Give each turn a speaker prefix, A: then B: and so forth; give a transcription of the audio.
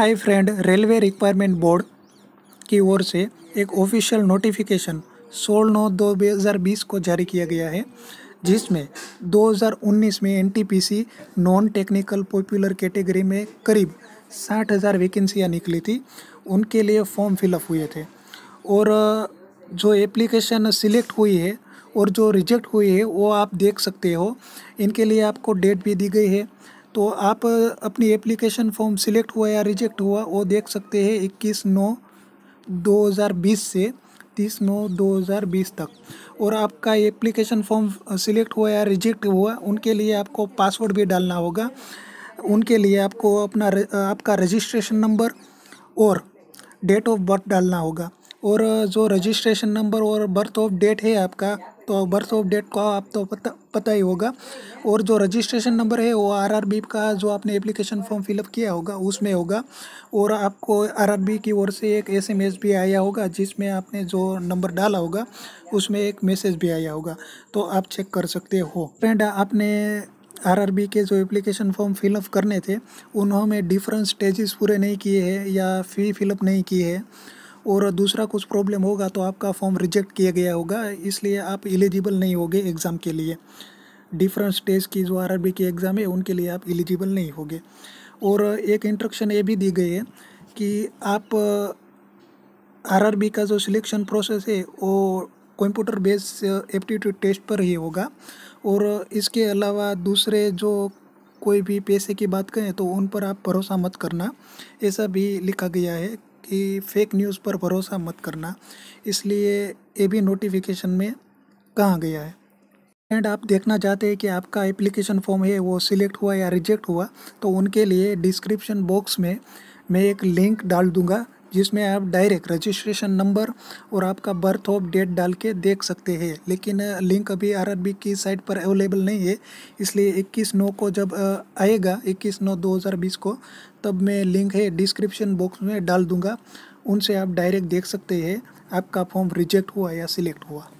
A: हाय friend railway requirement board की ओर से एक ऑफिशियल नोटिफिकेशन सोलह नौ दो हज़ार बीस को जारी किया गया है जिसमें 2019 में NTPC non technical popular category में करीब साठ हज़ार वैकेंसियाँ निकली थी उनके लिए फॉर्म फिलअप हुए थे और जो एप्लीकेशन सिलेक्ट हुई है और जो रिजेक्ट हुई है वो आप देख सकते हो इनके लिए आपको डेट भी दी गई है तो आप अपनी एप्लीकेशन फॉर्म सिलेक्ट हुआ या रिजेक्ट हुआ वो देख सकते हैं इक्कीस नौ 2020 से 30 नौ 2020 तक और आपका एप्लीकेशन फॉर्म सिलेक्ट हुआ या रिजेक्ट हुआ उनके लिए आपको पासवर्ड भी डालना होगा उनके लिए आपको अपना आपका रजिस्ट्रेशन नंबर और डेट ऑफ बर्थ डालना होगा और जो रजिस्ट्रेशन नंबर और बर्थ ऑफ डेट है आपका तो बर्थ ऑफ डेट का आप तो पता पता ही होगा और जो रजिस्ट्रेशन नंबर है वो आरआरबी का जो आपने एप्लीकेशन फॉर्म फिलअप किया होगा उसमें होगा और आपको आरआरबी की ओर से एक एसएमएस भी आया होगा जिसमें आपने जो नंबर डाला होगा उसमें एक मैसेज भी आया होगा तो आप चेक कर सकते हो फ्रेंड आपने आर के जो एप्लीकेशन फॉर्म फिलअप करने थे उन्होंने डिफरेंट स्टेजेस पूरे नहीं किए हैं या फ़ी फिलअप नहीं की है और दूसरा कुछ प्रॉब्लम होगा तो आपका फॉर्म रिजेक्ट किया गया होगा इसलिए आप एलिजिबल नहीं होगे एग्ज़ाम के लिए डिफरेंट स्टेज की जो आर की एग्ज़ाम है उनके लिए आप एलिजिबल नहीं होगे और एक इंस्ट्रक्शन ये भी दी गई है कि आप बी का जो सिलेक्शन प्रोसेस है वो कंप्यूटर बेस्ड एप्टीट्यूड टेस्ट पर ही होगा और इसके अलावा दूसरे जो कोई भी पैसे की बात करें तो उन पर आप भरोसा मत करना ऐसा भी लिखा गया है कि फेक न्यूज़ पर भरोसा मत करना इसलिए ये भी नोटिफिकेशन में कहाँ गया है एंड आप देखना चाहते हैं कि आपका एप्लीकेशन फॉर्म है वो सिलेक्ट हुआ या रिजेक्ट हुआ तो उनके लिए डिस्क्रिप्शन बॉक्स में मैं एक लिंक डाल दूंगा जिसमें आप डायरेक्ट रजिस्ट्रेशन नंबर और आपका बर्थ ऑफ डेट डाल के देख सकते हैं लेकिन लिंक अभी आरआरबी की साइट पर अवेलेबल नहीं है इसलिए 21 नौ को जब आएगा 21 नौ 2020 को तब मैं लिंक है डिस्क्रिप्शन बॉक्स में डाल दूँगा उनसे आप डायरेक्ट देख सकते हैं आपका फॉर्म रिजेक्ट हुआ या सिलेक्ट हुआ